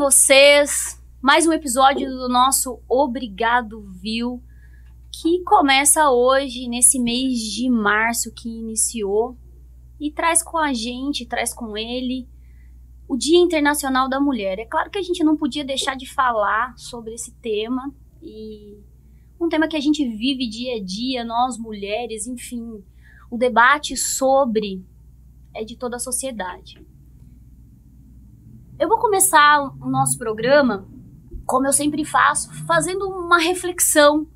vocês mais um episódio do nosso Obrigado Viu, que começa hoje, nesse mês de março que iniciou, e traz com a gente, traz com ele o Dia Internacional da Mulher. É claro que a gente não podia deixar de falar sobre esse tema e um tema que a gente vive dia a dia, nós mulheres, enfim, o debate sobre é de toda a sociedade. Eu vou começar o nosso programa, como eu sempre faço, fazendo uma reflexão.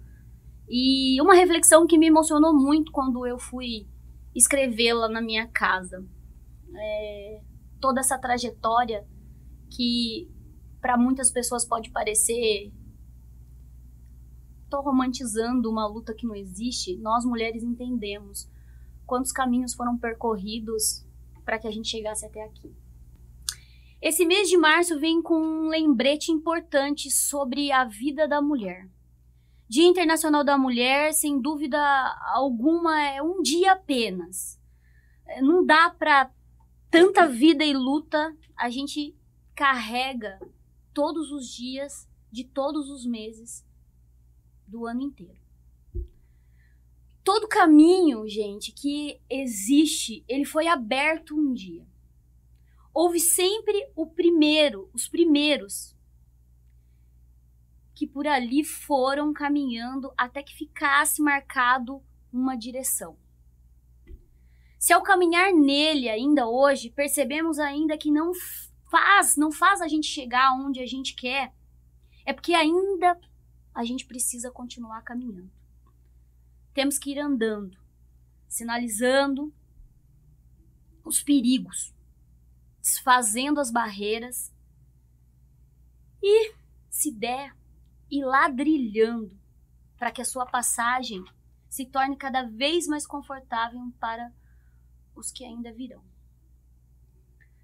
E uma reflexão que me emocionou muito quando eu fui escrevê-la na minha casa. É, toda essa trajetória que para muitas pessoas pode parecer tô romantizando uma luta que não existe, nós mulheres entendemos quantos caminhos foram percorridos para que a gente chegasse até aqui. Esse mês de março vem com um lembrete importante sobre a vida da mulher. Dia Internacional da Mulher, sem dúvida alguma, é um dia apenas. É, não dá para tanta vida e luta a gente carrega todos os dias de todos os meses do ano inteiro. Todo caminho, gente, que existe, ele foi aberto um dia houve sempre o primeiro, os primeiros, que por ali foram caminhando até que ficasse marcado uma direção. Se ao caminhar nele ainda hoje, percebemos ainda que não faz, não faz a gente chegar onde a gente quer, é porque ainda a gente precisa continuar caminhando. Temos que ir andando, sinalizando os perigos, desfazendo as barreiras e, se der, ir ladrilhando para que a sua passagem se torne cada vez mais confortável para os que ainda virão.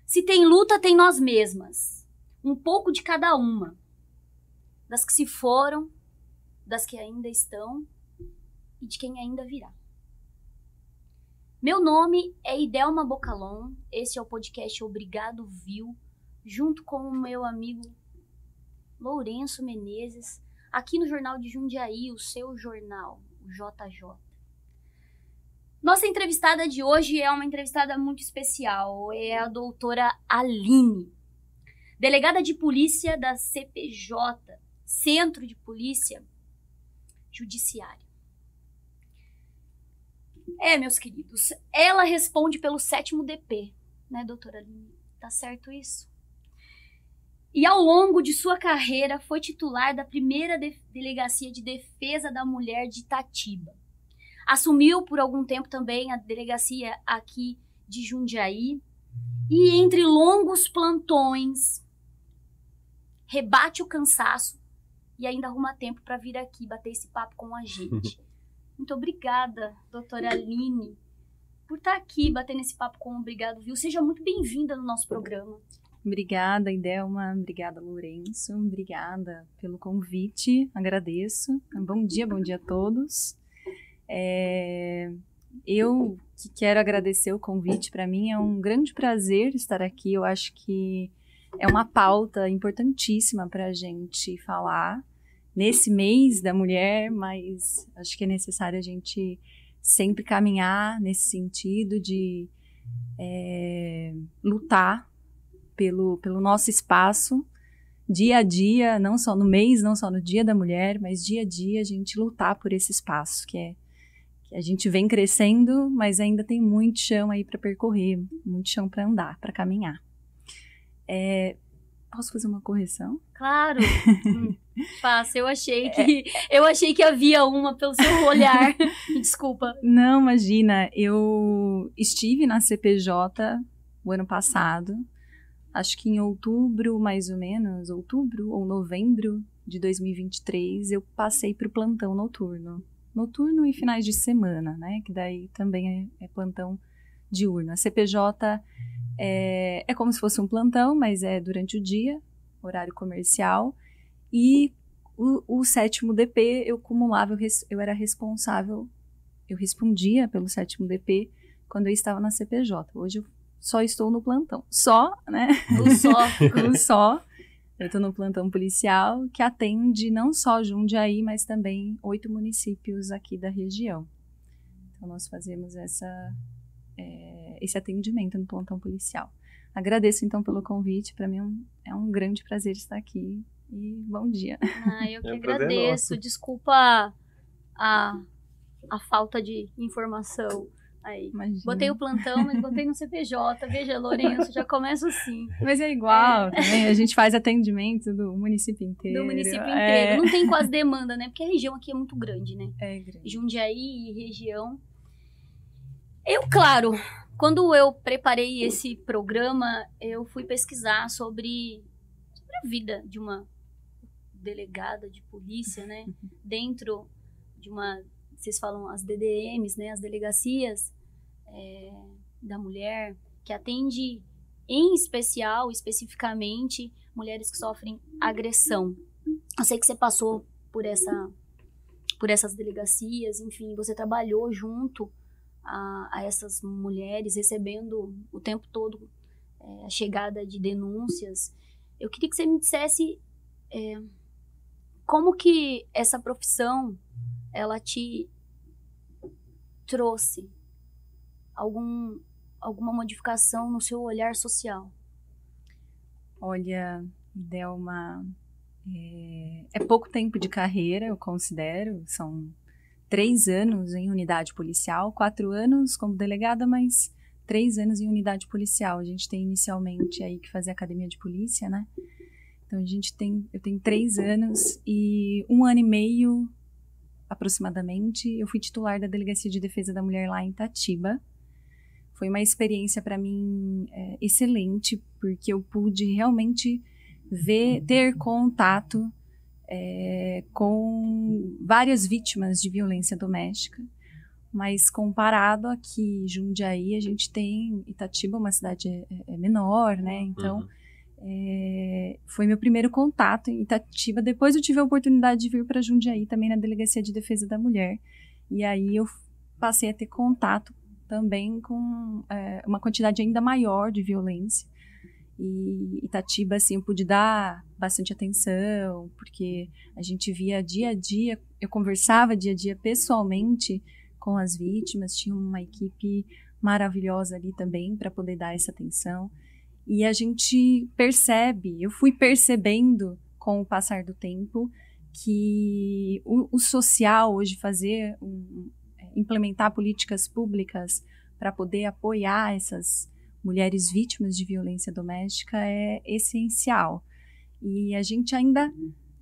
Se tem luta, tem nós mesmas, um pouco de cada uma, das que se foram, das que ainda estão e de quem ainda virá. Meu nome é Idelma Bocalon, esse é o podcast Obrigado Viu, junto com o meu amigo Lourenço Menezes, aqui no Jornal de Jundiaí, o seu jornal, o JJ. Nossa entrevistada de hoje é uma entrevistada muito especial, é a doutora Aline, delegada de polícia da CPJ, Centro de Polícia Judiciária. É, meus queridos, ela responde pelo sétimo DP, né, doutora Lini? Tá certo isso? E ao longo de sua carreira foi titular da primeira de delegacia de defesa da mulher de Itatiba. Assumiu por algum tempo também a delegacia aqui de Jundiaí e entre longos plantões rebate o cansaço e ainda arruma tempo para vir aqui bater esse papo com a gente. Muito obrigada, doutora Aline, por estar tá aqui batendo esse papo com o Obrigado Viu. Seja muito bem-vinda no nosso programa. Obrigada, Idelma. Obrigada, Lourenço. Obrigada pelo convite. Agradeço. Bom dia, bom dia a todos. É... Eu que quero agradecer o convite. Para mim é um grande prazer estar aqui. Eu acho que é uma pauta importantíssima para a gente falar nesse mês da mulher, mas acho que é necessário a gente sempre caminhar nesse sentido de é, lutar pelo, pelo nosso espaço dia a dia, não só no mês, não só no dia da mulher, mas dia a dia a gente lutar por esse espaço que é que a gente vem crescendo, mas ainda tem muito chão aí para percorrer, muito chão para andar, para caminhar. É, Posso fazer uma correção? Claro. hum, faça. Eu achei é. que é. eu achei que havia uma pelo seu olhar. Desculpa. Não, imagina. Eu estive na CPJ o ano passado. Acho que em outubro, mais ou menos, outubro ou novembro de 2023, eu passei para o plantão noturno. Noturno e finais de semana, né? Que daí também é, é plantão diurno. A CPJ é, é como se fosse um plantão, mas é durante o dia, horário comercial. E o, o sétimo DP eu cumulava, eu, res, eu era responsável, eu respondia pelo sétimo DP quando eu estava na CPJ. Hoje eu só estou no plantão. Só, né? O só. o só. Eu estou no plantão policial que atende não só Jundiaí, mas também oito municípios aqui da região. Então nós fazemos essa é, esse atendimento no plantão policial. Agradeço então pelo convite, para mim é um, é um grande prazer estar aqui e bom dia. Ah, eu é que é um agradeço, desculpa a, a falta de informação. Aí. Botei o plantão, mas botei no CPJ. Veja, Lourenço, já começa assim. Mas é igual é. A gente faz atendimento do município inteiro. Do município é. inteiro. É. Não tem quase demanda, né? Porque a região aqui é muito grande, né? É grande. Jundiaí e região eu, claro, quando eu preparei esse programa, eu fui pesquisar sobre, sobre a vida de uma delegada de polícia, né? Dentro de uma, vocês falam as DDMs, né? As delegacias é, da mulher que atende, em especial, especificamente, mulheres que sofrem agressão. Eu sei que você passou por essa, por essas delegacias, enfim, você trabalhou junto a, a essas mulheres, recebendo o tempo todo é, a chegada de denúncias. Eu queria que você me dissesse é, como que essa profissão ela te trouxe algum, alguma modificação no seu olhar social? Olha, Delma, é, é pouco tempo de carreira, eu considero, são três anos em unidade policial, quatro anos como delegada, mas três anos em unidade policial. A gente tem inicialmente aí que fazer academia de polícia, né? Então a gente tem, eu tenho três anos e um ano e meio aproximadamente, eu fui titular da Delegacia de Defesa da Mulher lá em Tatiba. Foi uma experiência para mim é, excelente, porque eu pude realmente ver, ter contato é, com várias vítimas de violência doméstica. Mas comparado aqui, Jundiaí, a gente tem Itatiba, uma cidade é, é, é menor, né? Uhum. Então, uhum. foi meu primeiro contato em Itatiba. Depois eu tive a oportunidade de vir para Jundiaí também na Delegacia de Defesa da Mulher. E aí eu passei a ter contato também com é, uma quantidade ainda maior de violência. E Itatiba, assim, eu pude dar bastante atenção, porque a gente via dia a dia, eu conversava dia a dia pessoalmente com as vítimas, tinha uma equipe maravilhosa ali também para poder dar essa atenção. E a gente percebe, eu fui percebendo com o passar do tempo que o, o social hoje fazer um, implementar políticas públicas para poder apoiar essas mulheres vítimas de violência doméstica é essencial. E a gente ainda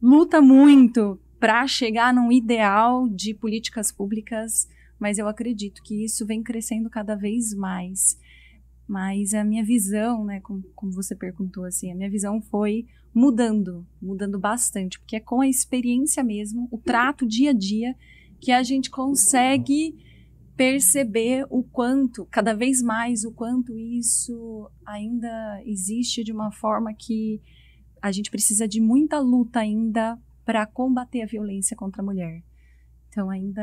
luta muito para chegar num ideal de políticas públicas, mas eu acredito que isso vem crescendo cada vez mais. Mas a minha visão, né, como, como você perguntou assim, a minha visão foi mudando, mudando bastante, porque é com a experiência mesmo, o trato dia a dia, que a gente consegue perceber o quanto, cada vez mais, o quanto isso ainda existe de uma forma que a gente precisa de muita luta ainda para combater a violência contra a mulher. Então, ainda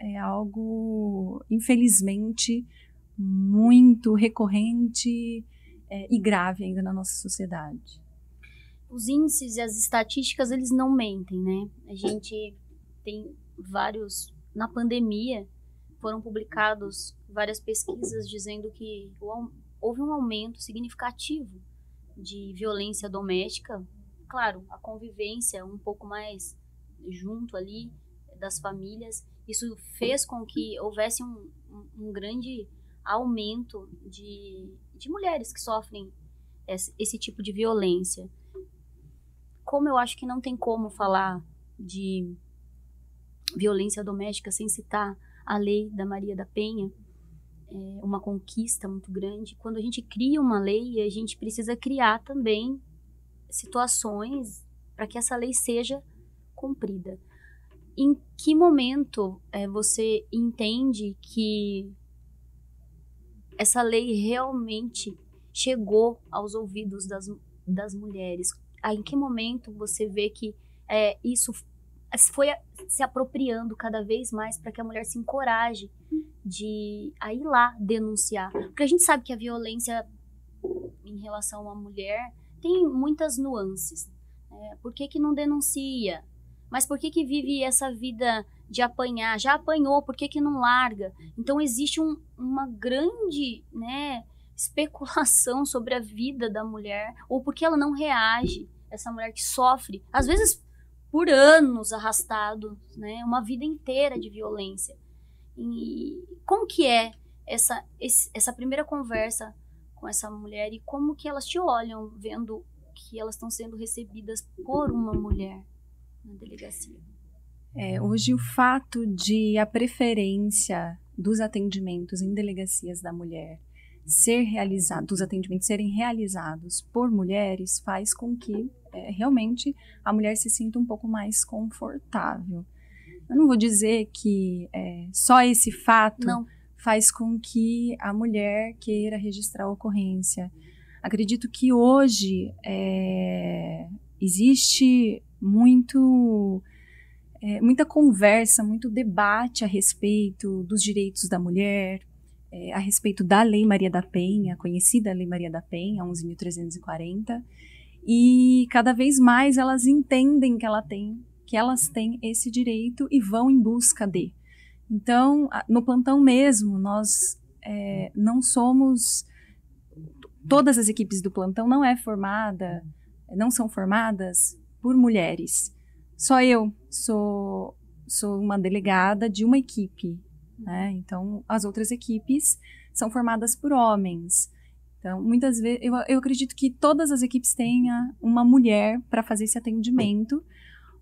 é algo, infelizmente, muito recorrente é, e grave ainda na nossa sociedade. Os índices e as estatísticas, eles não mentem, né? A gente tem vários. Na pandemia, foram publicados várias pesquisas dizendo que houve um aumento significativo de violência doméstica. Claro, a convivência um pouco mais junto ali das famílias, isso fez com que houvesse um, um grande aumento de, de mulheres que sofrem esse, esse tipo de violência. Como eu acho que não tem como falar de violência doméstica sem citar a lei da Maria da Penha, é uma conquista muito grande. Quando a gente cria uma lei, a gente precisa criar também situações para que essa lei seja cumprida. Em que momento é, você entende que essa lei realmente chegou aos ouvidos das, das mulheres? Em que momento você vê que é, isso foi se apropriando cada vez mais para que a mulher se encoraje de a ir lá denunciar. Porque a gente sabe que a violência em relação à mulher tem muitas nuances. É, por que, que não denuncia? Mas por que, que vive essa vida de apanhar? Já apanhou, por que, que não larga? Então existe um, uma grande né, especulação sobre a vida da mulher ou por que ela não reage essa mulher que sofre. Às vezes por anos arrastado, né? Uma vida inteira de violência. E como que é essa, essa primeira conversa com essa mulher e como que elas te olham vendo que elas estão sendo recebidas por uma mulher na delegacia? É, hoje o fato de a preferência dos atendimentos em delegacias da mulher ser realizado, dos atendimentos serem realizados por mulheres faz com que é, realmente a mulher se sinta um pouco mais confortável. Eu não vou dizer que é, só esse fato não. faz com que a mulher queira registrar a ocorrência. Acredito que hoje é, existe muito é, muita conversa, muito debate a respeito dos direitos da mulher, é, a respeito da Lei Maria da Penha, a conhecida Lei Maria da Penha, 11.340, e cada vez mais elas entendem que ela tem, que elas têm esse direito e vão em busca de. Então, no plantão mesmo, nós é, não somos todas as equipes do plantão não é formada, não são formadas por mulheres. Só eu sou sou uma delegada de uma equipe né? Então, as outras equipes são formadas por homens. Então, muitas vezes, eu, eu acredito que todas as equipes tenha uma mulher para fazer esse atendimento,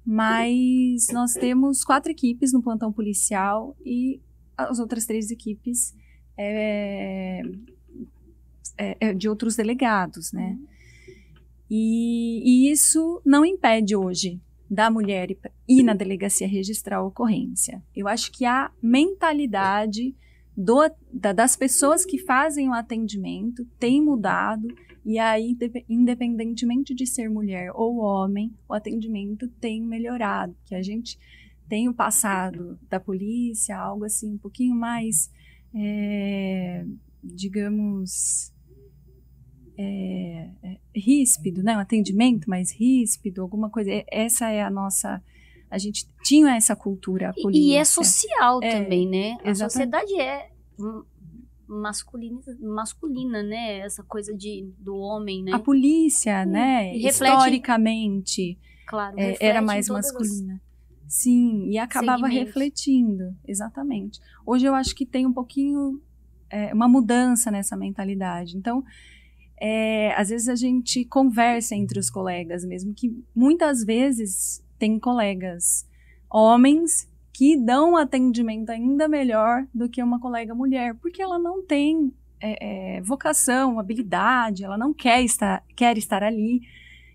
mas nós temos quatro equipes no plantão policial e as outras três equipes é, é, é de outros delegados, né? Uhum. E, e, isso não impede hoje da mulher ir na delegacia registrar a ocorrência. Eu acho que a mentalidade do, da, das pessoas que fazem o atendimento tem mudado e aí, independentemente de ser mulher ou homem, o atendimento tem melhorado, que a gente tem o passado da polícia, algo assim um pouquinho mais, é, digamos, é, é, ríspido, né? um atendimento mais ríspido, alguma coisa. É, essa é a nossa. A gente tinha essa cultura política. E, e é social é, também, né? Exatamente. A sociedade é masculina, masculina, né? Essa coisa de, do homem, né? A polícia, e, né? E reflete, Historicamente, claro, é, era mais masculina. Sim, e acabava segmentos. refletindo, exatamente. Hoje eu acho que tem um pouquinho é, uma mudança nessa mentalidade. Então, é, às vezes a gente conversa entre os colegas mesmo, que muitas vezes tem colegas homens que dão atendimento ainda melhor do que uma colega mulher, porque ela não tem é, é, vocação, habilidade, ela não quer estar, quer estar ali.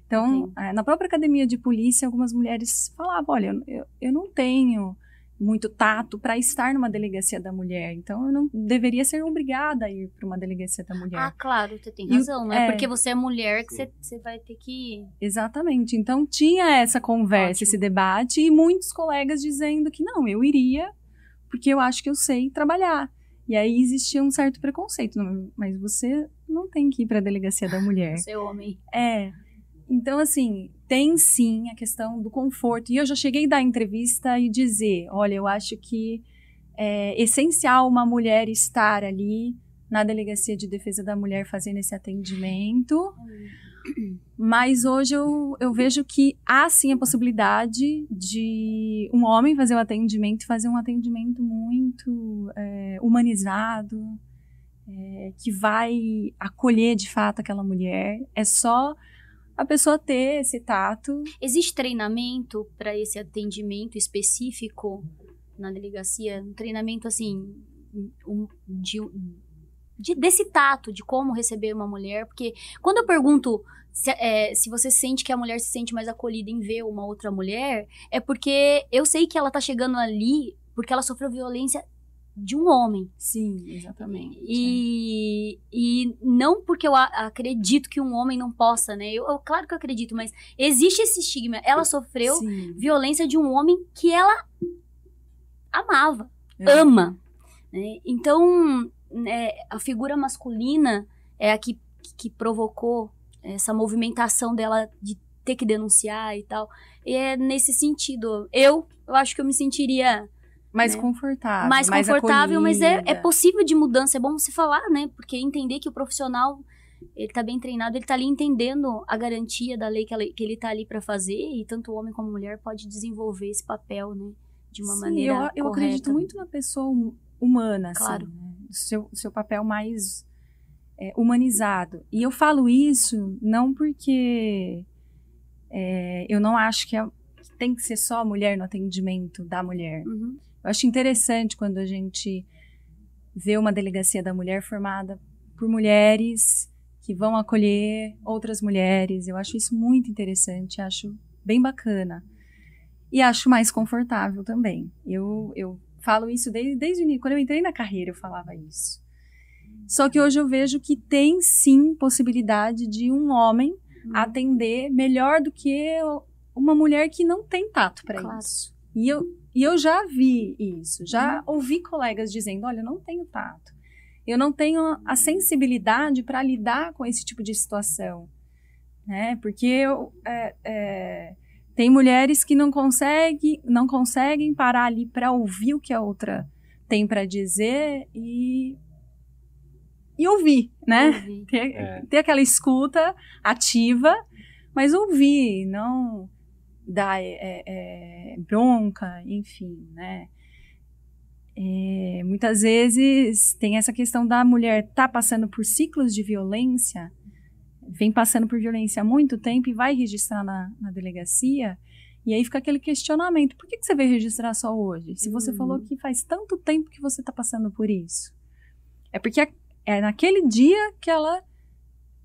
Então, é, na própria academia de polícia, algumas mulheres falavam: olha, eu, eu não tenho muito tato para estar numa delegacia da mulher. Então eu não deveria ser obrigada a ir para uma delegacia da mulher. Ah, claro, você tem razão, né? é, porque você é mulher que você, você vai ter que ir. Exatamente. Então tinha essa conversa, Ótimo. esse debate e muitos colegas dizendo que não, eu iria porque eu acho que eu sei trabalhar. E aí existia um certo preconceito, mas você não tem que ir para a delegacia da mulher. Você é homem. É, então, assim, tem sim a questão do conforto. E eu já cheguei da entrevista e dizer: olha, eu acho que é essencial uma mulher estar ali na delegacia de defesa da mulher fazendo esse atendimento. Mas hoje eu, eu vejo que há sim a possibilidade de um homem fazer o atendimento, fazer um atendimento muito é, humanizado, é, que vai acolher de fato aquela mulher. É só a pessoa ter esse tato. Existe treinamento para esse atendimento específico na delegacia? Um treinamento assim um, de, de, desse tato de como receber uma mulher? Porque quando eu pergunto se, é, se, você sente que a mulher se sente mais acolhida em ver uma outra mulher, é porque eu sei que ela tá chegando ali porque ela sofreu violência de um homem. Sim, exatamente. E, e não porque eu acredito que um homem não possa, né? Eu, eu claro que eu acredito, mas existe esse estigma. Ela sofreu Sim. violência de um homem que ela amava, é. ama. Né? Então, né, a figura masculina é a que, que provocou essa movimentação dela de ter que denunciar e tal. E é nesse sentido. Eu, eu acho que eu me sentiria mais né? confortável. Mais, confortável, mas é, é possível de mudança. É bom você falar, né? Porque entender que o profissional ele tá bem treinado, ele tá ali entendendo a garantia da lei que, ela, que ele tá ali para fazer e tanto o homem como a mulher pode desenvolver esse papel, né? De uma Sim, maneira eu, eu correta. acredito muito na pessoa hum, humana, assim, claro. assim, seu, seu papel mais é, humanizado. E eu falo isso não porque é, eu não acho que, é, tem que ser só a mulher no atendimento da mulher. Uhum. Eu acho interessante quando a gente vê uma delegacia da mulher formada por mulheres que vão acolher outras mulheres. Eu acho isso muito interessante, acho bem bacana. E acho mais confortável também. Eu, eu falo isso desde, desde o início. Quando eu entrei na carreira, eu falava isso. Só que hoje eu vejo que tem sim possibilidade de um homem uhum. atender melhor do que uma mulher que não tem tato para claro. isso. E eu e eu já vi isso, já uhum. ouvi colegas dizendo: olha, eu não tenho tato, eu não tenho a sensibilidade para lidar com esse tipo de situação. Né? Porque eu, é, é, tem mulheres que não, consegue, não conseguem parar ali para ouvir o que a outra tem para dizer e e ouvir, né? Ter, é. ter aquela escuta ativa, mas ouvir, não dá é, é, é, bronca, enfim, né? É, muitas vezes tem essa questão da mulher tá passando por ciclos de violência, vem passando por violência há muito tempo e vai registrar na, na delegacia, e aí fica aquele questionamento: por que, que você veio registrar só hoje? Se você uhum. falou que faz tanto tempo que você está passando por isso. É porque é naquele dia que ela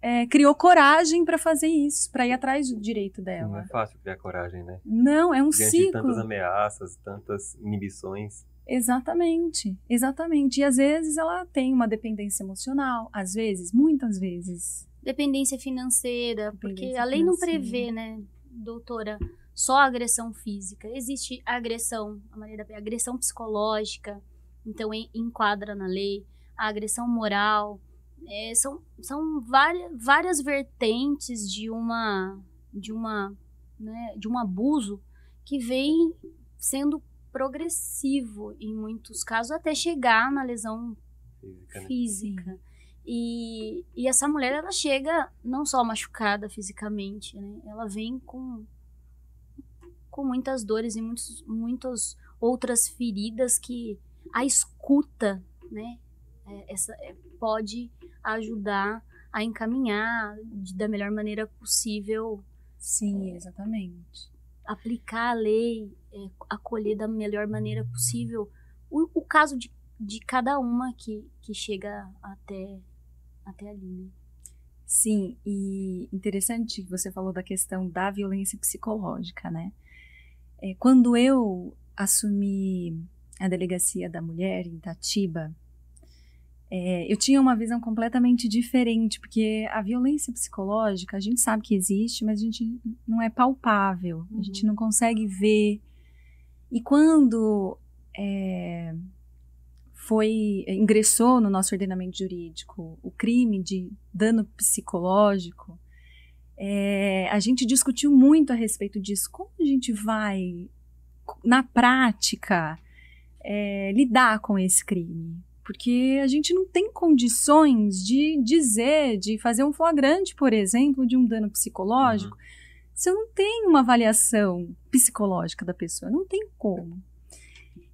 é, criou coragem para fazer isso, para ir atrás do direito dela. Não é fácil criar coragem, né? Não, é um Diante ciclo. De tantas ameaças, tantas inibições. Exatamente, exatamente. E às vezes ela tem uma dependência emocional, às vezes, muitas vezes. Dependência financeira, dependência porque a lei não prevê, né, doutora, só agressão física. Existe agressão, a maneira da agressão psicológica, então enquadra na lei, a agressão moral, é, são, são várias, várias vertentes de uma de uma né, de um abuso que vem sendo progressivo em muitos casos até chegar na lesão física, né? E, e essa mulher ela chega não só machucada fisicamente né? ela vem com com muitas dores e muitos, muitas outras feridas que a escuta né é, essa, é, pode ajudar a encaminhar de, da melhor maneira possível. Sim, é, exatamente. Aplicar a lei, é, acolher da melhor maneira possível o, o caso de, de cada uma que, que chega até, até ali, né? Sim, e interessante que você falou da questão da violência psicológica, né? É, quando eu assumi a delegacia da mulher em Tatiba, é, eu tinha uma visão completamente diferente, porque a violência psicológica a gente sabe que existe, mas a gente não é palpável, uhum. a gente uhum. não consegue ver. E quando é, foi ingressou no nosso ordenamento jurídico o crime de dano psicológico, é, a gente discutiu muito a respeito disso. Como a gente vai, na prática, é, lidar com esse crime? porque a gente não tem condições de dizer, de fazer um flagrante, por exemplo, de um dano psicológico. Uhum. Você não tem uma avaliação psicológica da pessoa, não tem como.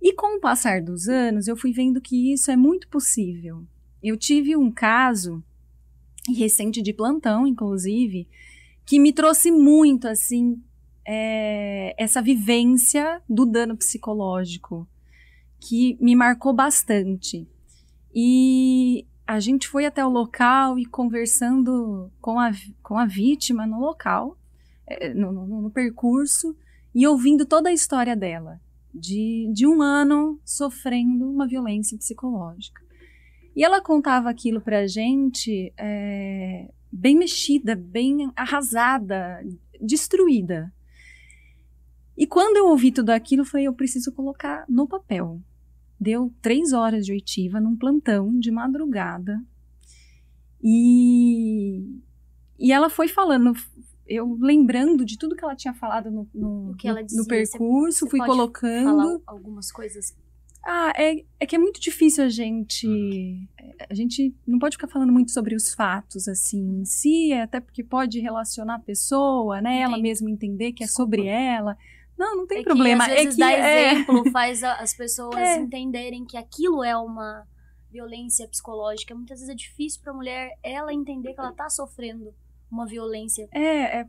E com o passar dos anos, eu fui vendo que isso é muito possível. Eu tive um caso recente de plantão, inclusive, que me trouxe muito assim é, essa vivência do dano psicológico que me marcou bastante. E a gente foi até o local e conversando com a, com a vítima no local, é, no, no, no percurso, e ouvindo toda a história dela, de, de um ano sofrendo uma violência psicológica. E ela contava aquilo para a gente é, bem mexida, bem arrasada, destruída. E quando eu ouvi tudo aquilo, foi eu preciso colocar no papel deu três horas de oitiva num plantão de madrugada. E, e ela foi falando, eu lembrando de tudo que ela tinha falado no, no, dizia, no percurso, você, você fui colocando. algumas coisas. Ah, é, é que é muito difícil a gente. Ah. A gente não pode ficar falando muito sobre os fatos, assim, em si, é até porque pode relacionar a pessoa, né? Entendi. Ela mesma entender que é sobre ela. Não, não tem é problema. É que, às vezes é que dá exemplo, é... faz as pessoas é. entenderem que aquilo é uma violência psicológica. Muitas vezes é difícil para a mulher ela entender que ela tá sofrendo uma violência. É, é...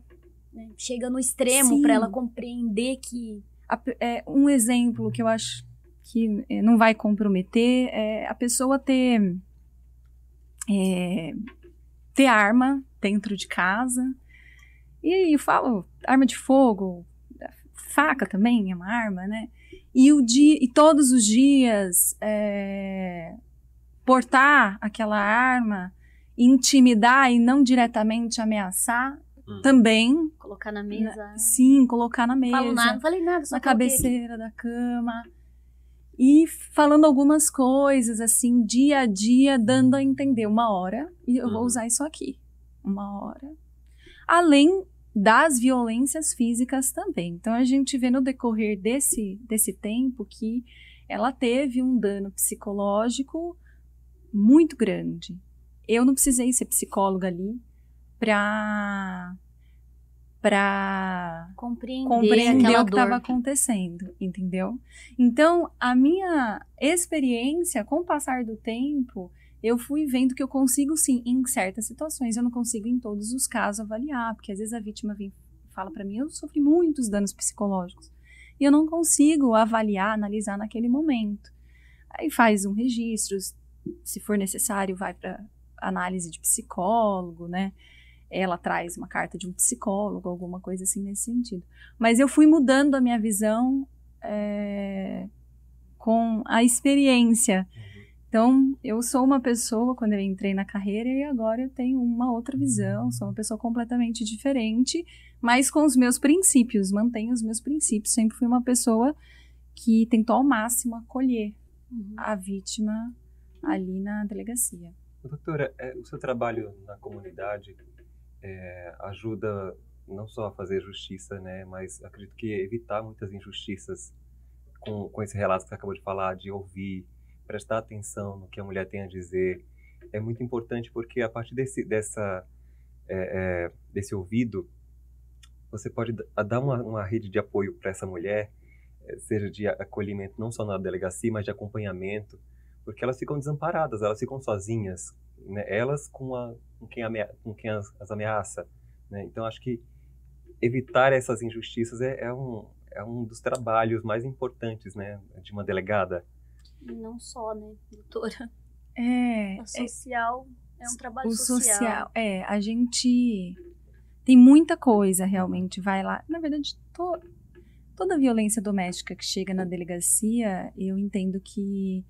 Né? chega no extremo para ela compreender que a, é, um exemplo que eu acho que é, não vai comprometer é a pessoa ter é, ter arma dentro de casa. E eu falo arma de fogo, faca também é uma arma, né? E, o dia, e todos os dias é, portar aquela arma, intimidar e não diretamente ameaçar hum. também. Colocar na mesa. Na, né? sim, colocar na mesa. Falo nada, não falei nada. Só na cabeceira aqui. da cama. E falando algumas coisas, assim, dia a dia, dando a entender uma hora, e eu hum. vou uhum. usar isso aqui. Uma hora. Além das violências físicas também. Então a gente vê no decorrer desse, desse tempo que ela teve um dano psicológico muito grande. Eu não precisei ser psicóloga ali para para compreender, compreender o que estava acontecendo, entendeu? Então, a minha experiência com o passar do tempo, eu fui vendo que eu consigo sim, em certas situações, eu não consigo em todos os casos avaliar, porque às vezes a vítima vem fala para mim, eu sofri muitos danos psicológicos e eu não consigo avaliar, analisar naquele momento. Aí faz um registro, se for necessário, vai para análise de psicólogo, né? Ela traz uma carta de um psicólogo, alguma coisa assim nesse sentido. Mas eu fui mudando a minha visão é, com a experiência. Uhum. Então, eu sou uma pessoa quando eu entrei na carreira e agora eu tenho uma outra visão, sou uma pessoa completamente diferente, mas com os meus princípios, mantenho os meus princípios. Sempre fui uma pessoa que tentou ao máximo acolher uhum. a vítima ali na delegacia. Doutora, é, o seu trabalho na comunidade é, ajuda não só a fazer justiça, né, mas acredito que evitar muitas injustiças com, com esse relato que você acabou de falar, de ouvir, prestar atenção no que a mulher tem a dizer é muito importante porque a partir desse, dessa, é, é, desse ouvido, você pode dar uma, uma rede de apoio para essa mulher, é, seja de acolhimento não só na delegacia, mas de acompanhamento, porque elas ficam desamparadas, elas ficam sozinhas, né? elas com, a, com quem, amea, com quem as, as ameaça. Né? Então, acho que evitar essas injustiças é, é, um, é um dos trabalhos mais importantes né, de uma delegada. E não só, né, doutora? É. O é social é, é um trabalho o social. social. É, a gente tem muita coisa realmente. Vai lá. Na verdade, to, toda violência doméstica que chega na delegacia, eu entendo que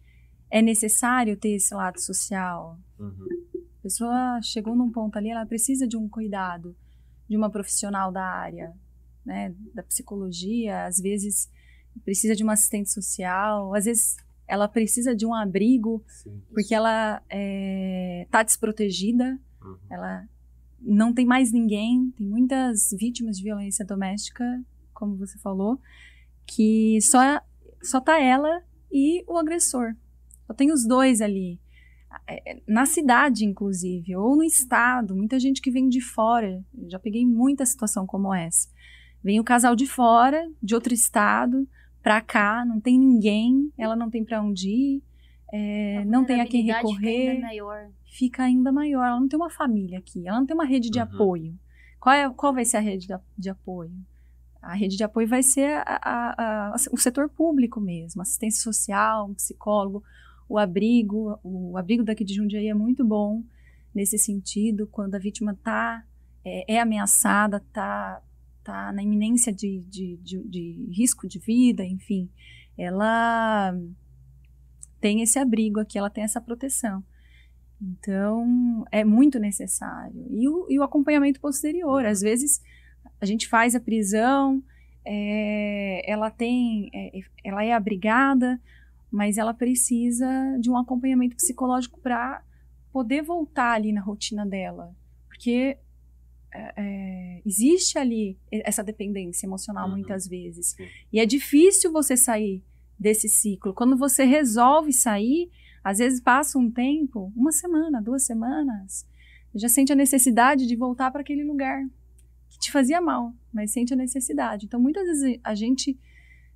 é necessário ter esse lado social. Uhum. A pessoa chegou num ponto ali, ela precisa de um cuidado, de uma profissional da área, né, da psicologia, às vezes precisa de uma assistente social, às vezes ela precisa de um abrigo, Sim. porque ela está eh, é, desprotegida, uhum. ela não tem mais ninguém, tem muitas vítimas de violência doméstica, como você falou, que só só tá ela e o agressor. Só tem os dois ali. É, é, na cidade, inclusive, ou no estado, muita gente que vem de fora. já peguei muita situação como essa. Vem o casal de fora, de outro estado, para cá, não tem ninguém, ela não tem para onde ir, é, não tem a quem recorrer. Fica ainda maior. Fica ainda maior. Ela não tem uma família aqui, ela não tem uma rede de uhum. apoio. Qual, é, qual vai ser a rede da, de apoio? A rede de apoio vai ser a, a, a, o setor público mesmo, assistência social, um psicólogo, o abrigo. O abrigo daqui de Jundiaí é muito bom nesse sentido, quando a vítima tá, é, é ameaçada, tá, está na iminência de, de, de, de, risco de vida, enfim, ela tem esse abrigo aqui, ela tem essa proteção. Então, é muito necessário. E o, e o acompanhamento posterior. Às uhum. vezes, a gente faz a prisão, é, ela tem, é, é, ela é abrigada, mas ela precisa de um acompanhamento psicológico para poder voltar ali na rotina dela, porque é, é, existe ali essa dependência emocional uhum. muitas vezes. Sim. E é difícil você sair desse ciclo. Quando você resolve sair, às vezes passa um tempo, uma semana, duas semanas, já sente a necessidade de voltar para aquele lugar que te fazia mal, mas sente a necessidade. Então, muitas vezes a gente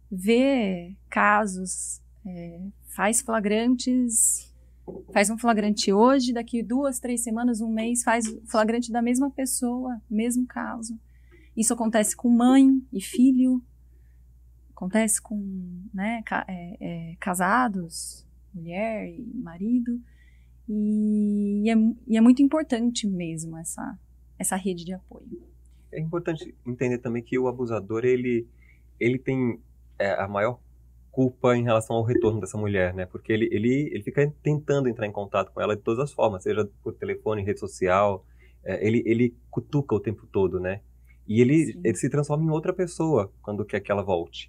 vê casos, é, faz flagrantes Faz um flagrante hoje, daqui duas, três semanas, um mês, faz flagrante da mesma pessoa, mesmo caso. Isso acontece com mãe e filho, acontece com né, é, é, casados, mulher e marido. E é, e é muito importante mesmo essa, essa rede de apoio. É importante entender também que o abusador, ele, ele tem é, a maior culpa em relação ao retorno dessa mulher, né? Porque ele, ele, ele fica tentando entrar em contato com ela de todas as formas, seja por telefone, rede social, é, ele, ele cutuca o tempo todo, né? E ele, ele se transforma em outra pessoa quando quer que ela volte.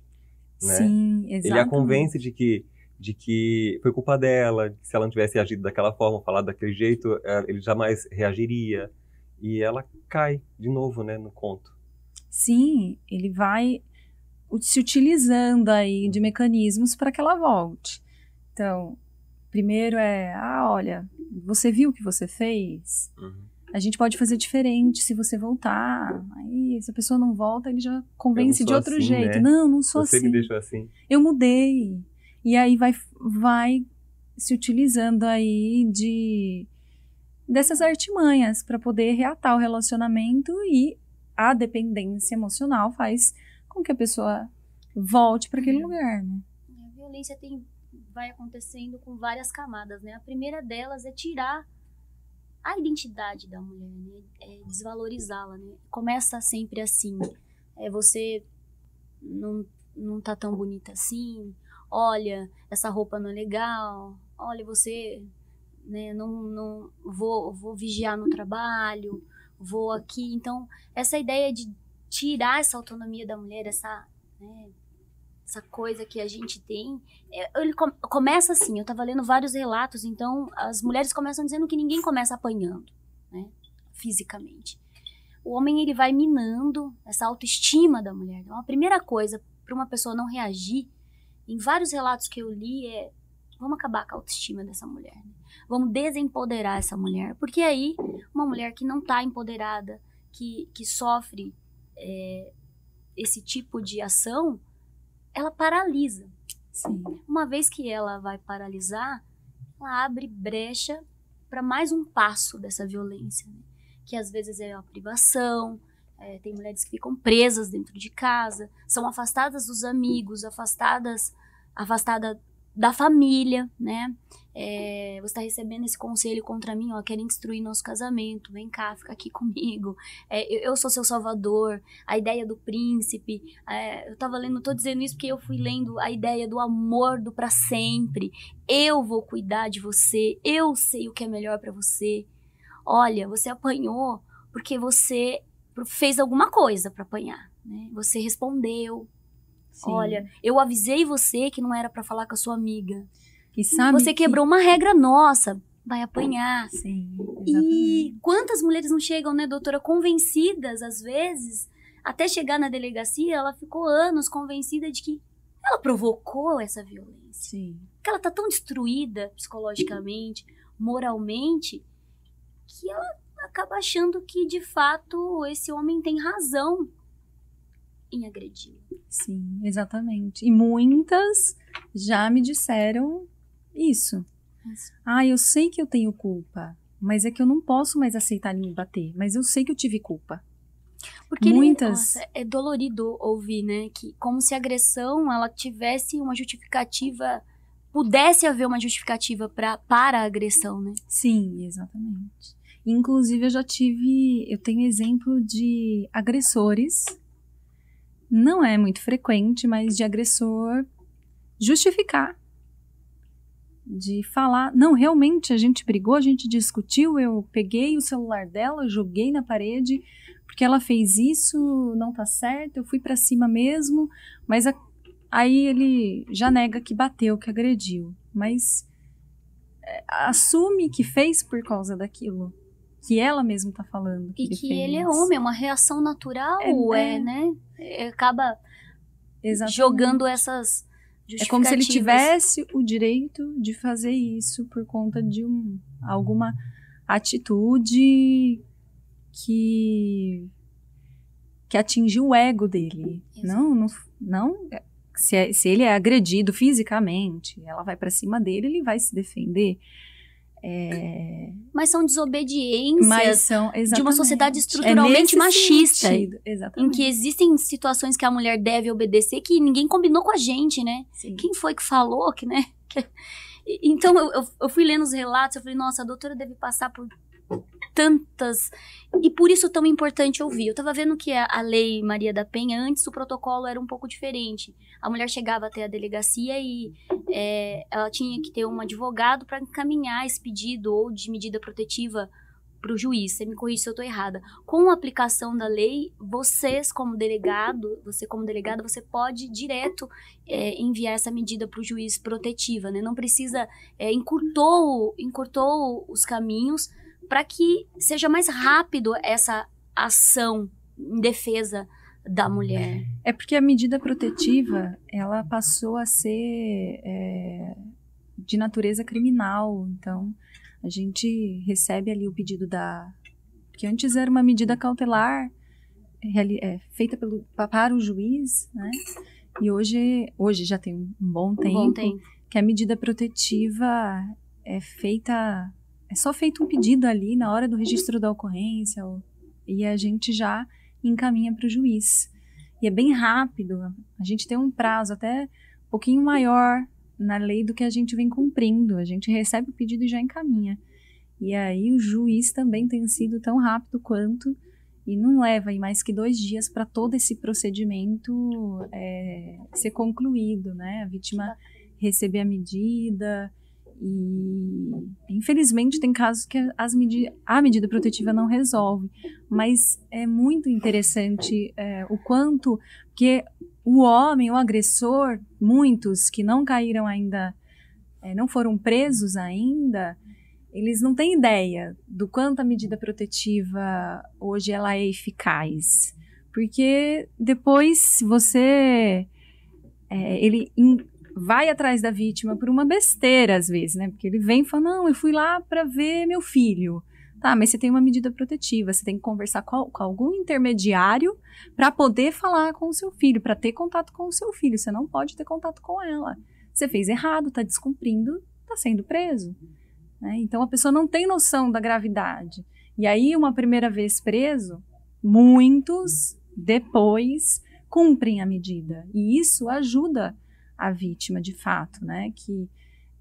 Né? Sim, exatamente. Ele a convence de que, de que foi culpa dela, que se ela não tivesse agido daquela forma, falado daquele jeito, é, ele jamais reagiria. E ela cai de novo, né, no conto. Sim, ele vai se utilizando aí de mecanismos para que ela volte. Então, primeiro é, ah, olha, você viu o que você fez? Uhum. A gente pode fazer diferente se você voltar. Aí, se a pessoa não volta, ele já convence de outro assim, né? jeito. Né? Não, não sou você assim. Você me deixou assim. Eu mudei. E aí vai, vai se utilizando aí de dessas artimanhas para poder reatar o relacionamento e a dependência emocional faz com que a pessoa volte para aquele é. lugar, né? A violência tem, vai acontecendo com várias camadas, né? A primeira delas é tirar a identidade da mulher, né? É desvalorizá-la, né? Começa sempre assim, é você não, não tá tão bonita assim, olha, essa roupa não é legal, olha, você, né, não, não vou, vou vigiar no trabalho, vou aqui. Então, essa ideia de tirar essa autonomia da mulher, essa, né, essa coisa que a gente tem. É, ele com, começa assim, eu estava lendo vários relatos, então as mulheres começam dizendo que ninguém começa apanhando, né, fisicamente. O homem ele vai minando essa autoestima da mulher. Então a primeira coisa para uma pessoa não reagir, em vários relatos que eu li é vamos acabar com a autoestima dessa mulher. Né? Vamos desempoderar essa mulher, porque aí uma mulher que não está empoderada, que, que sofre é, esse tipo de ação, ela paralisa. Sim. Uma vez que ela vai paralisar, ela abre brecha para mais um passo dessa violência, né? que às vezes é a privação, é, tem mulheres que ficam presas dentro de casa, são afastadas dos amigos, afastadas, afastada da família, né? É, você está recebendo esse conselho contra mim, ó, querem destruir nosso casamento, vem cá, fica aqui comigo, é, eu, eu, sou seu salvador, a ideia do príncipe, é, eu estava lendo, tô dizendo isso porque eu fui lendo a ideia do amor do para sempre, eu vou cuidar de você, eu sei o que é melhor para você, olha, você apanhou porque você fez alguma coisa para apanhar, né? você respondeu, Sim. Olha, eu avisei você que não era para falar com a sua amiga. E sabe você que... quebrou uma regra nossa, vai apanhar. Sim, e quantas mulheres não chegam, né, doutora, convencidas às vezes, até chegar na delegacia, ela ficou anos convencida de que ela provocou essa violência. Sim. Que ela tá tão destruída psicologicamente, moralmente, que ela acaba achando que de fato esse homem tem razão em agredir. Sim, exatamente. E muitas já me disseram isso. isso. Ah, eu sei que eu tenho culpa, mas é que eu não posso mais aceitar me bater, mas eu sei que eu tive culpa. Porque muitas ele, nossa, é dolorido ouvir, né, que como se a agressão ela tivesse uma justificativa pudesse haver uma justificativa pra, para a agressão, né? Sim, exatamente. Inclusive, eu já tive. Eu tenho exemplo de agressores não é muito frequente, mas de agressor justificar, de falar, não, realmente a gente brigou, a gente discutiu, eu peguei o celular dela, joguei na parede, porque ela fez isso, não tá certo, eu fui para cima mesmo, mas a, aí ele já nega que bateu, que agrediu, mas é, assume que fez por causa daquilo que ela mesma tá falando. Que e ele que fez. ele é homem, é uma reação natural, é, é, é. né? É, acaba Exatamente. jogando essas é como se ele tivesse o direito de fazer isso por conta de um, alguma atitude que que atingiu o ego dele. Exato. Não, não, não se, é, se ele é agredido fisicamente, ela vai para cima dele, ele vai se defender. É... Mas são desobediências Mas são, de uma sociedade é estruturalmente é machista. em que existem situações que a mulher deve obedecer que ninguém combinou com a gente, né? Sim. Quem foi que falou que, né? Que... Então eu, eu fui lendo os relatos, eu falei, nossa, a doutora deve passar por tantas. E por isso tão importante ouvir. Eu tava vendo que a, lei Maria da Penha, antes o protocolo era um pouco diferente. A mulher chegava até a delegacia e é, ela tinha que ter um advogado para encaminhar esse pedido ou de medida protetiva para o juiz. Você me corrija se eu estou errada. Com a aplicação da lei, vocês como delegado, você como delegado, você pode direto é, enviar essa medida para o juiz protetiva, né? Não precisa é, encurtou encurtou os caminhos para que seja mais rápido essa ação em defesa da uhum. mulher. É porque a medida protetiva ela passou a ser é, de natureza criminal, então a gente recebe ali o pedido da que antes era uma medida cautelar é, feita pelo para o juiz, né? E hoje hoje já tem um bom tempo, um bom tempo. que a medida protetiva é feita é só feito um pedido ali na hora do registro da ocorrência ou, e a gente já encaminha para o juiz. E é bem rápido, a gente tem um prazo até um pouquinho maior na lei do que a gente vem cumprindo. A gente recebe o pedido e já encaminha. E aí o juiz também tem sido tão rápido quanto e não leva aí mais que dois dias para todo esse procedimento é, ser concluído, né? A vítima tá. receber a medida, e infelizmente tem casos que as medi a medida protetiva não resolve, mas é muito interessante é, o quanto que o homem, o agressor, muitos que não caíram ainda, é, não foram presos ainda, eles não têm ideia do quanto a medida protetiva hoje ela é eficaz, porque depois você é, ele in, vai atrás da vítima por uma besteira, às vezes, né? Porque ele vem e fala: não, eu fui lá para ver meu filho. Tá, mas você tem uma medida protetiva, você tem que conversar com, com algum intermediário para poder falar com o seu filho, para ter contato com o seu filho. Você não pode ter contato com ela. Você fez errado, está descumprindo, está sendo preso. Né? Então a pessoa não tem noção da gravidade. E aí, uma primeira vez preso, muitos depois cumprem a medida. E isso ajuda a vítima de fato, né? Que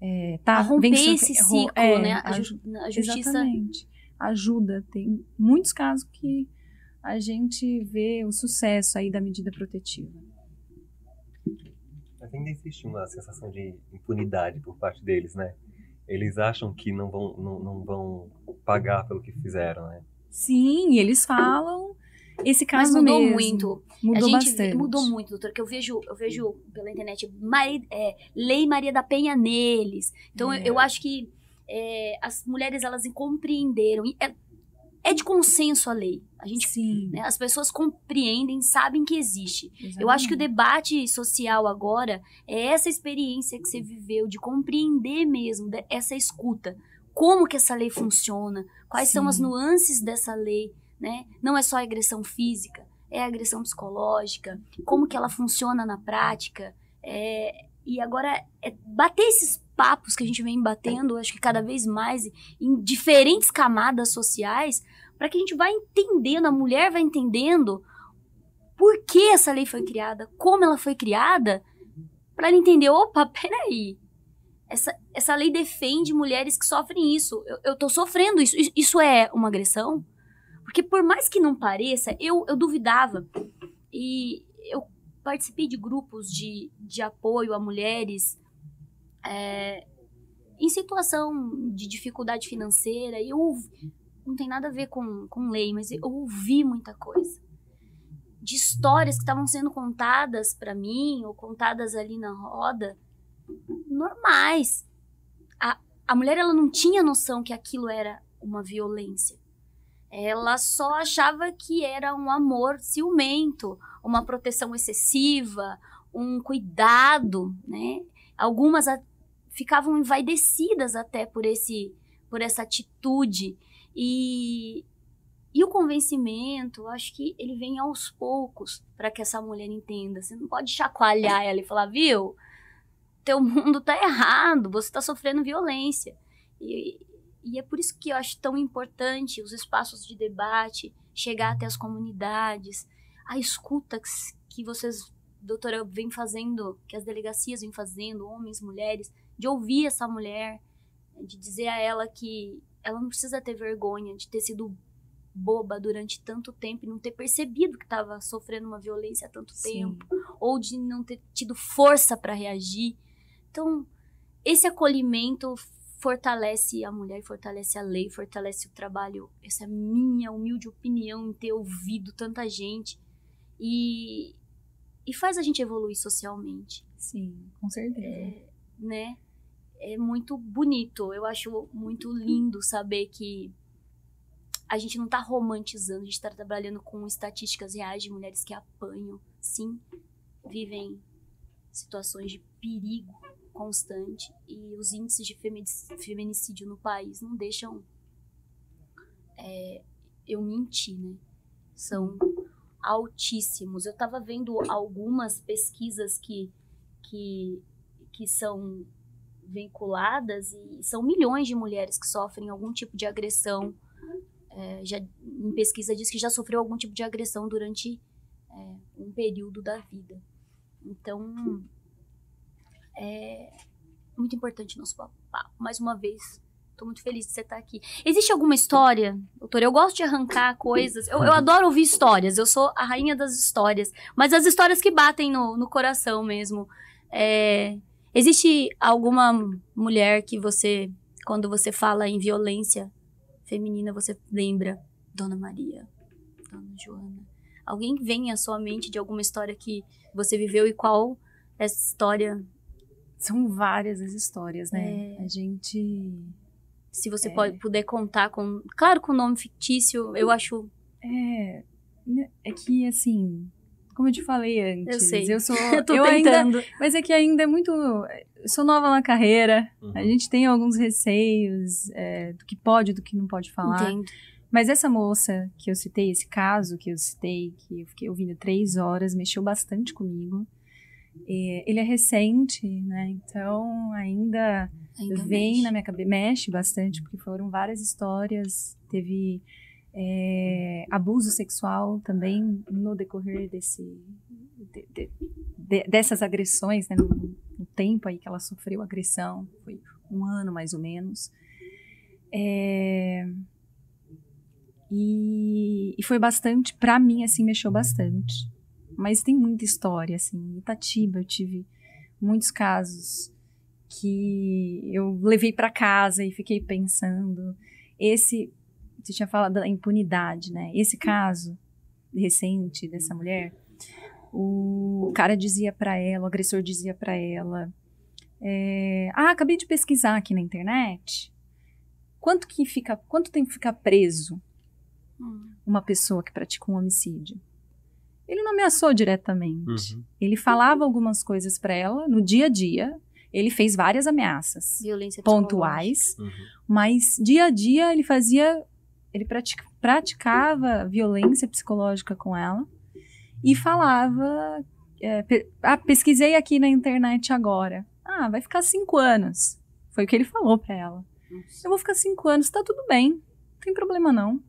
é, tá a romper esse ciclo, é, né? A, a justiça exatamente. ajuda. Tem muitos casos que a gente vê o sucesso aí da medida protetiva. Mas ainda existe uma sensação de impunidade por parte deles, né? Eles acham que não vão, não, não vão pagar pelo que fizeram, né? Sim, eles falam esse caso Mas mudou mesmo. muito. Mudou a gente bastante. Mudou muito, doutor, que eu vejo, eu vejo pela internet Mari, é, Lei Maria da Penha neles. Então, é. eu, eu, é. acho que é, as mulheres, elas compreenderam. É, é, de consenso a lei. A gente, Sim. Né, as pessoas compreendem, sabem que existe. Exatamente. Eu acho que o debate social agora é essa experiência que você viveu, de compreender mesmo, essa escuta como que essa lei funciona, quais Sim. são as nuances dessa lei, né? Não é só agressão física, é agressão psicológica, como que ela funciona na prática. É, e agora, é bater esses papos que a gente vem batendo, acho que cada vez mais, em diferentes camadas sociais, para que a gente vá entendendo, a mulher vá entendendo por que essa lei foi criada, como ela foi criada, para ela entender, opa, peraí, essa, essa lei defende mulheres que sofrem isso, eu, eu tô sofrendo isso, isso é uma agressão? Porque por mais que não pareça, eu, eu duvidava. E eu participei de grupos de, de apoio a mulheres é, em situação de dificuldade financeira. E eu não tem nada a ver com, com lei, mas eu ouvi muita coisa. De histórias que estavam sendo contadas para mim, ou contadas ali na roda, normais. A, a mulher ela não tinha noção que aquilo era uma violência ela só achava que era um amor ciumento, uma proteção excessiva, um cuidado, né? Algumas ficavam envaidecidas até por esse por essa atitude e e o convencimento, acho que ele vem aos poucos para que essa mulher entenda. Você não pode chacoalhar ela e falar, viu? Teu mundo tá errado, você tá sofrendo violência. E e é por isso que eu acho tão importante os espaços de debate, chegar até as comunidades, a escuta que vocês, doutora, vem fazendo, que as delegacias vêm fazendo, homens, mulheres, de ouvir essa mulher, de dizer a ela que ela não precisa ter vergonha de ter sido boba durante tanto tempo e não ter percebido que estava sofrendo uma violência há tanto Sim. tempo, ou de não ter tido força para reagir. Então, esse acolhimento fortalece a mulher, fortalece a lei, fortalece o trabalho. Essa é a minha humilde opinião em ter ouvido tanta gente e, e faz a gente evoluir socialmente. Sim, com certeza. É, né? É muito bonito. Eu acho muito lindo saber que a gente não está romantizando, a gente está trabalhando com estatísticas reais de mulheres que apanham, sim, vivem situações de perigo constante e os índices de feminicídio no país não deixam é, eu mentir, né? São altíssimos. Eu estava vendo algumas pesquisas que, que, que são vinculadas e são milhões de mulheres que sofrem algum tipo de agressão. É, já, em pesquisa diz que já sofreu algum tipo de agressão durante é, um período da vida. Então, é muito importante nosso papo. Mais uma vez, Tô muito feliz de você estar tá aqui. Existe alguma história, doutor? Eu gosto de arrancar coisas. Eu, eu, adoro ouvir histórias. Eu sou a rainha das histórias. Mas as histórias que batem no, no coração mesmo. É, existe alguma mulher que você, quando você fala em violência feminina, você lembra Dona Maria, Dona Joana? Alguém vem à sua mente de alguma história que você viveu e qual essa história são várias as histórias, né? É. A gente. Se você é. pode, puder contar com. Claro, com o nome fictício, eu hum. acho. É. Né, é que, assim. Como eu te falei antes, eu, sei. eu sou. eu tô eu tentando. Ainda, mas é que ainda é muito. Eu sou nova na carreira, uhum. a gente tem alguns receios é, do que pode do que não pode falar. Entendo. Mas essa moça que eu citei, esse caso que eu citei, que eu fiquei ouvindo três horas, mexeu bastante comigo. E ele é recente, né? Então ainda, ainda vem mexe. na minha cabeça, mexe bastante, porque foram várias histórias. Teve é, abuso sexual também no decorrer desse, de, de, de, dessas agressões, né? No, no, tempo aí que ela sofreu agressão, foi um ano mais ou menos. É, e, e foi bastante, para mim, assim, mexeu bastante mas tem muita história, assim. Itatiba eu tive muitos casos que eu levei para casa e fiquei pensando. Esse, você tinha falado da impunidade, né? Esse caso recente dessa mulher, o cara dizia para ela, o agressor dizia para ela, é, ah, acabei de pesquisar aqui na internet, quanto que fica, quanto tempo fica preso hum. uma pessoa que pratica um homicídio? Ele não ameaçou diretamente. Uhum. Ele falava algumas coisas para ela no dia a dia. Ele fez várias ameaças Violência pontuais, uhum. mas dia a dia ele fazia, ele pratica, praticava violência psicológica com ela e falava, é, pe, ah, pesquisei aqui na internet agora, ah, vai ficar cinco anos, foi o que ele falou para ela. Nossa. Eu vou ficar cinco anos, tá tudo bem, não tem problema não.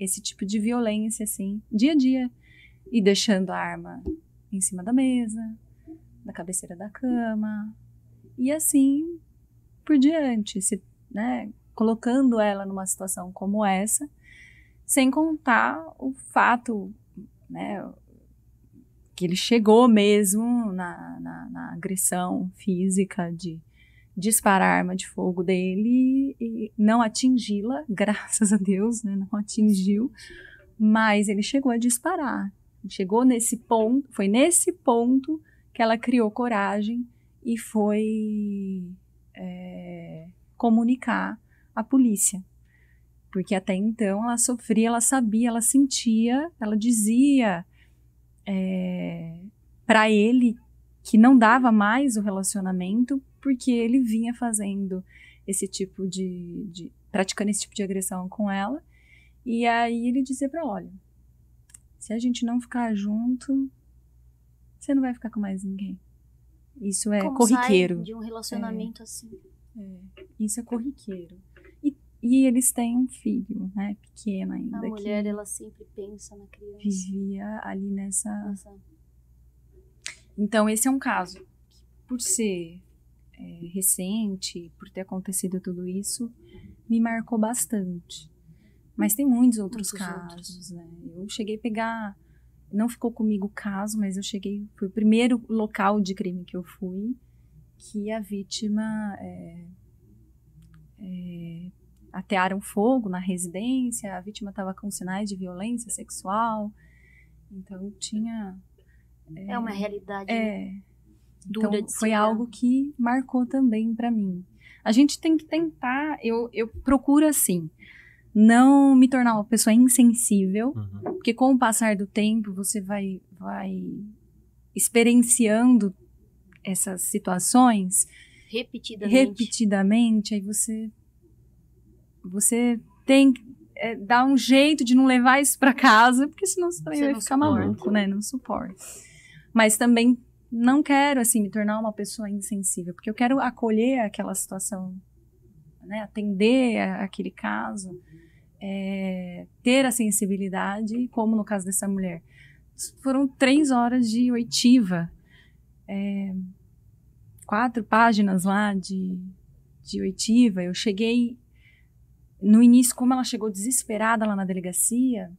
Esse tipo de violência assim, dia a dia e deixando a arma em cima da mesa, na cabeceira da cama. E assim por diante, se, né, colocando ela numa situação como essa, sem contar o fato, né, que ele chegou mesmo na, na, na agressão física de disparar a arma de fogo dele e não atingi-la, graças a Deus, né, não atingiu, mas ele chegou a disparar. Chegou nesse ponto, foi nesse ponto que ela criou coragem e foi é, comunicar à polícia. Porque até então ela sofria, ela sabia, ela sentia, ela dizia é, para ele que não dava mais o relacionamento porque ele vinha fazendo esse tipo de, de praticando esse tipo de agressão com ela. E aí ele dizia para ela, olha, se a gente não ficar junto, você não vai ficar com mais ninguém. Isso é Como corriqueiro. Sai de um relacionamento é, assim. É, isso é corriqueiro. E, e, eles têm um filho, né? Pequeno ainda. A mulher, ela sempre pensa na criança. Vivia ali nessa. Então, esse é um caso que, por ser é, recente, por ter acontecido tudo isso, me marcou bastante. Mas tem muitos outros muitos casos, outros. Né. né? Eu cheguei a pegar. Não ficou comigo o caso, mas eu cheguei. Foi o primeiro local de crime que eu fui que a vítima. É, é, atearam fogo na residência, a vítima estava com sinais de violência sexual. Então tinha. É, é uma realidade. É. Né, então, dura então, de foi ser. algo que marcou também para mim. A gente tem que tentar, eu, eu procuro assim não me tornar uma pessoa insensível, uhum. porque com o passar do tempo você vai, vai experienciando essas situações repetidamente, repetidamente aí você você tem que é, dar um jeito de não levar isso para casa, porque senão você você vai ficar suporta. maluco, né? Não suporta. Mas também não quero assim me tornar uma pessoa insensível, porque eu quero acolher aquela situação né, atender aquele caso, é, ter a sensibilidade, como no caso dessa mulher. Foram três horas de oitiva, é, quatro páginas lá de, de oitiva. Eu cheguei, no início, como ela chegou desesperada lá na delegacia,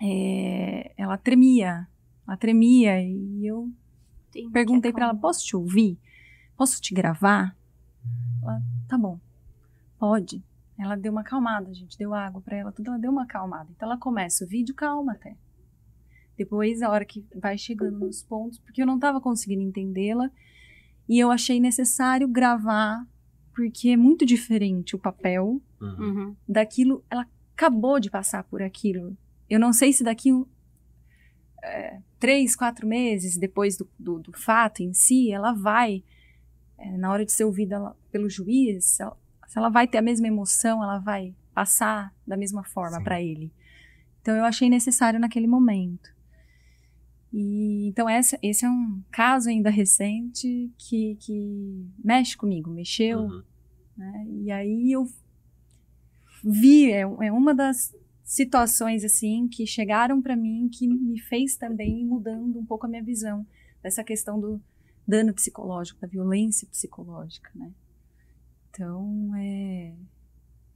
é, ela tremia, ela tremia e eu perguntei é para ela: posso te ouvir? Posso te gravar? Ela Tá bom, pode. Ela deu uma acalmada, gente deu água para ela, tudo, ela deu uma acalmada. Então ela começa o vídeo calma até. Depois, a hora que vai chegando nos pontos, porque eu não tava conseguindo entendê-la, e eu achei necessário gravar, porque é muito diferente o papel uhum. uhum. daquilo. Ela acabou de passar por aquilo. Eu não sei se daqui é, três, quatro meses depois do, do, do fato em si, ela vai é, na hora de ser ouvida pelo juiz, se ela, se ela vai ter a mesma emoção, ela vai passar da mesma forma para ele. Então eu achei necessário naquele momento. E, então essa, esse é um caso ainda recente que, que mexe comigo, mexeu. Uhum. Né? E aí eu vi, é, é, uma das situações assim que chegaram para mim que me fez também mudando um pouco a minha visão dessa questão do, dano psicológico, da violência psicológica, né? Então, é,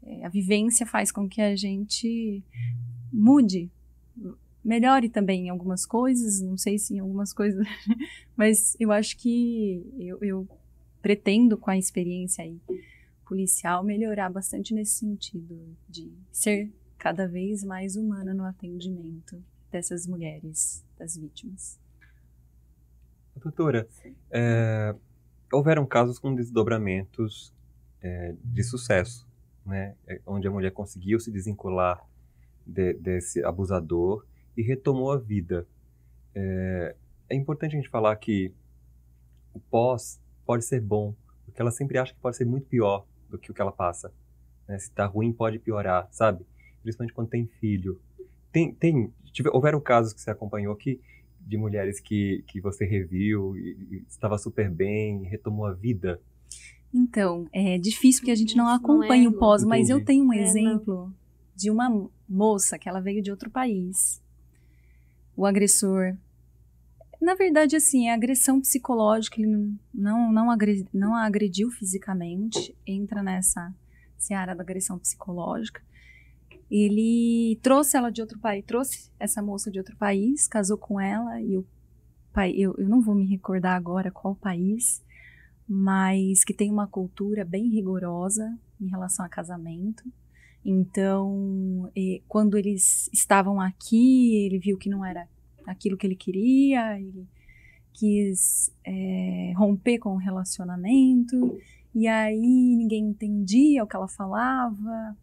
é, a vivência faz com que a gente mude, melhore também em algumas coisas, não sei se em algumas coisas, mas eu acho que eu, eu pretendo com a experiência aí policial melhorar bastante nesse sentido de ser cada vez mais humana no atendimento dessas mulheres, das vítimas. Doutora, é, houveram casos com desdobramentos é, de sucesso, né? É, onde a mulher conseguiu se desvincular de, desse abusador e retomou a vida. É, é importante a gente falar que o pós pode ser bom, porque ela sempre acha que pode ser muito pior do que o que ela passa. Né? Se está ruim, pode piorar, sabe? Principalmente quando tem filho. Tem, tem, tiver, houveram casos que você acompanhou que de mulheres que, que você reviu e, e estava super bem, retomou a vida? Então, é difícil porque a gente não é, acompanha o pós, mas eu tenho um é, exemplo de uma moça que ela veio de outro país. O agressor. Na verdade, assim, é agressão psicológica, ele não, não, não, agredi, não a agrediu fisicamente, entra nessa seara da agressão psicológica ele trouxe ela de outro país, trouxe essa moça de outro país, casou com ela e o pai, eu, eu não vou me recordar agora qual país, mas que tem uma cultura bem rigorosa em relação a casamento. Então, quando eles estavam aqui, ele viu que não era aquilo que ele queria, ele quis é, romper com o relacionamento, e aí ninguém entendia o que ela falava,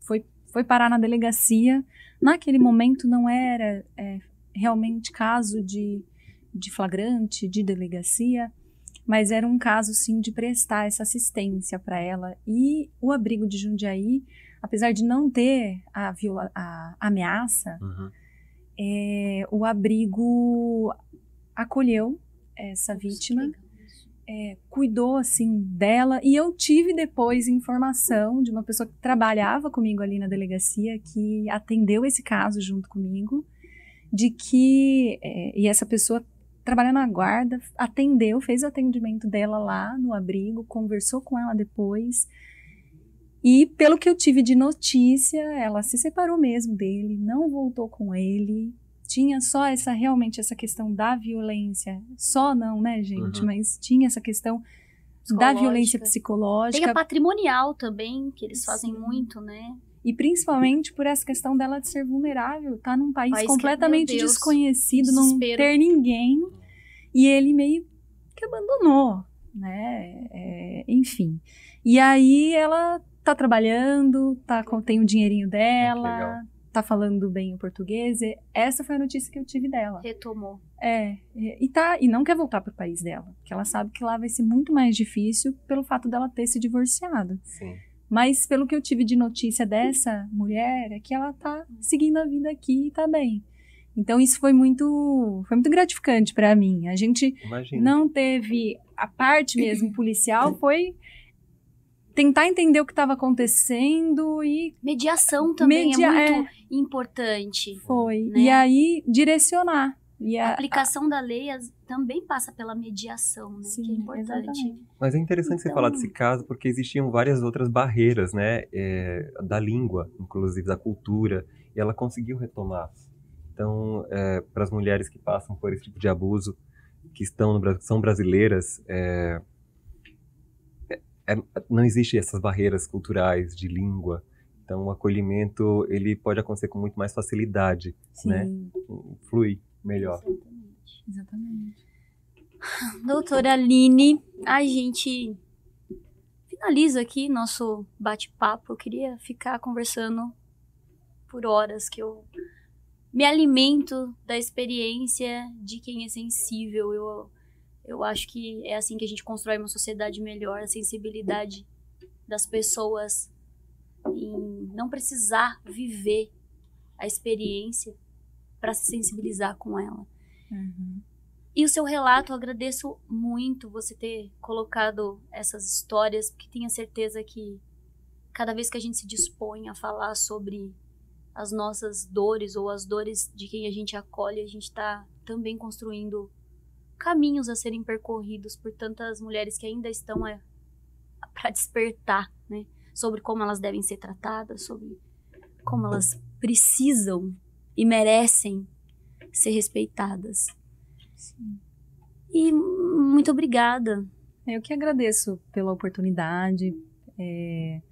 foi foi parar na delegacia. Naquele momento não era é, realmente caso de, de flagrante, de delegacia, mas era um caso sim de prestar essa assistência para ela. E o abrigo de Jundiaí, apesar de não ter a, viola, a ameaça, uhum. é, o abrigo acolheu essa vítima é, cuidou assim dela e eu tive depois informação de uma pessoa que trabalhava comigo ali na delegacia que atendeu esse caso junto comigo de que é, e essa pessoa trabalhando na guarda atendeu fez o atendimento dela lá no abrigo conversou com ela depois e pelo que eu tive de notícia ela se separou mesmo dele não voltou com ele tinha só essa realmente essa questão da violência. Só não, né, gente? Uhum. Mas tinha essa questão da violência psicológica. Tem a patrimonial também, que eles fazem muito, né? E principalmente por essa questão dela de ser vulnerável, tá num país, país completamente que, Deus, desconhecido, não ter ninguém. E ele meio que abandonou, né? É, enfim. E aí ela tá trabalhando, tá, tem o dinheirinho ah, dela, tá falando bem o português. essa foi a notícia que eu tive dela. Retomou. É, e tá e não quer voltar pro país dela, porque ela sabe que lá vai ser muito mais difícil pelo fato dela ter se divorciado. Sim. Mas pelo que eu tive de notícia dessa mulher, é que ela tá seguindo a vida aqui e tá bem. Então isso foi muito, foi muito gratificante para mim. A gente Imagina. não teve a parte mesmo policial foi tentar entender o que estava acontecendo e. Mediação também é media... é muito é... importante. Foi. Né? E aí, direcionar. E a, a aplicação a... da lei as... também passa pela mediação, né? Sim, que é importante. Exatamente. Mas é interessante então... você falar então- desse caso, porque existiam várias outras barreiras, né? É, da língua, inclusive da cultura, e ela conseguiu retomar. Então, é, para as mulheres que passam por esse tipo de abuso, que estão no Brasil, são brasileiras, é, é, não existe essas barreiras culturais de língua. Então, o acolhimento ele pode acontecer com muito mais facilidade, Sim. né? Flui melhor. Exatamente. Exatamente. Doutora Aline, a gente finaliza aqui nosso bate-papo. Eu queria ficar conversando por horas, que eu me alimento da experiência de quem é sensível. Eu eu acho que é assim que a gente constrói uma sociedade melhor, a sensibilidade das pessoas em não precisar viver a experiência para se sensibilizar com ela. Uhum. E o seu relato, eu agradeço muito você ter colocado essas histórias, porque tenho certeza que cada vez que a gente se dispõe a falar sobre as nossas dores ou as dores de quem a gente acolhe, a gente está também construindo caminhos a serem percorridos por tantas mulheres que ainda estão é, para despertar, né? Sobre como elas devem ser tratadas, sobre como elas precisam e merecem ser respeitadas. Sim. E muito obrigada. Eu que agradeço pela oportunidade, é,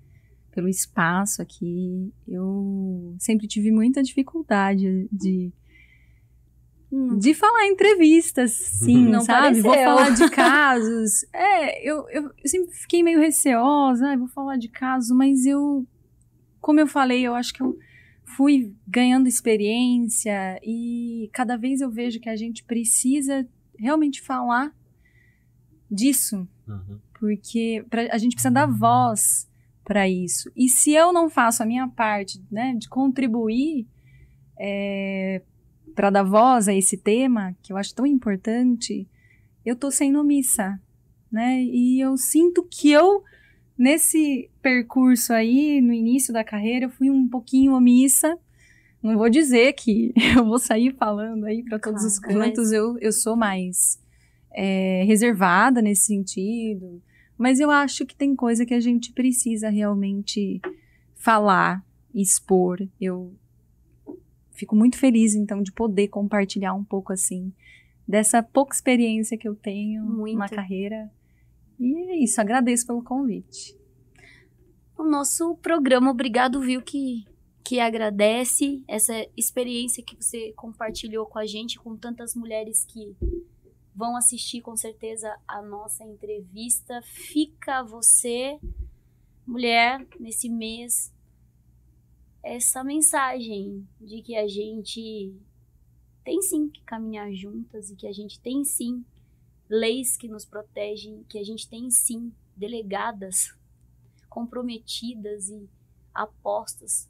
pelo espaço aqui. Eu sempre tive muita dificuldade de de falar entrevistas, sim, uhum. sabe? Pareceu. Vou falar de casos. é, eu, eu, eu, sempre fiquei meio receosa, ah, vou falar de caso, mas eu, como eu falei, eu acho que eu fui ganhando experiência e cada vez eu vejo que a gente precisa realmente falar disso, uhum. porque pra, a gente precisa dar voz para isso. E se eu não faço a minha parte, né, de contribuir é, para dar voz a esse tema, que eu acho tão importante, eu tô sendo missa, né? E eu sinto que eu, nesse percurso aí, no início da carreira, eu fui um pouquinho omissa. Não vou dizer que eu vou sair falando aí para todos claro, os cantos, mas... eu, eu sou mais é, reservada nesse sentido. Mas eu acho que tem coisa que a gente precisa realmente falar, expor. Eu fico muito feliz, então, de poder compartilhar um pouco, assim, dessa pouca experiência que eu tenho muito. na carreira. E é isso, agradeço pelo convite. O nosso programa Obrigado Viu que, que agradece essa experiência que você compartilhou com a gente, com tantas mulheres que vão assistir com certeza a nossa entrevista. Fica você, mulher, nesse mês essa mensagem de que a gente tem sim que caminhar juntas e que a gente tem sim leis que nos protegem, que a gente tem sim delegadas comprometidas e apostas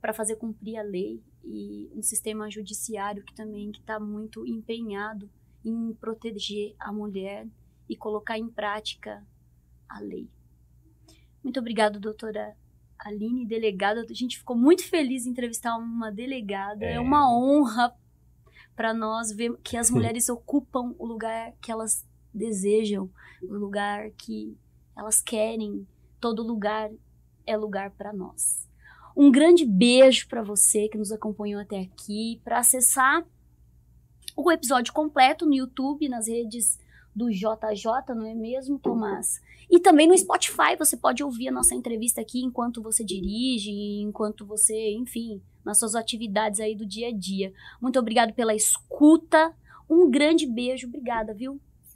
para fazer cumprir a lei e um sistema judiciário que também está muito empenhado em proteger a mulher e colocar em prática a lei. Muito obrigado, doutora Aline, delegada. A gente ficou muito feliz em entrevistar uma delegada. É, é uma honra para nós ver que as mulheres ocupam o lugar que elas desejam, o lugar que elas querem. Todo lugar é lugar para nós. Um grande beijo para você que nos acompanhou até aqui. Para acessar o episódio completo no YouTube, nas redes do JJ, não é mesmo, Tomás? E também no Spotify você pode ouvir a nossa entrevista aqui enquanto você dirige, enquanto você, enfim, nas suas atividades aí do dia a dia. Muito obrigado pela escuta. Um grande beijo, obrigada, viu?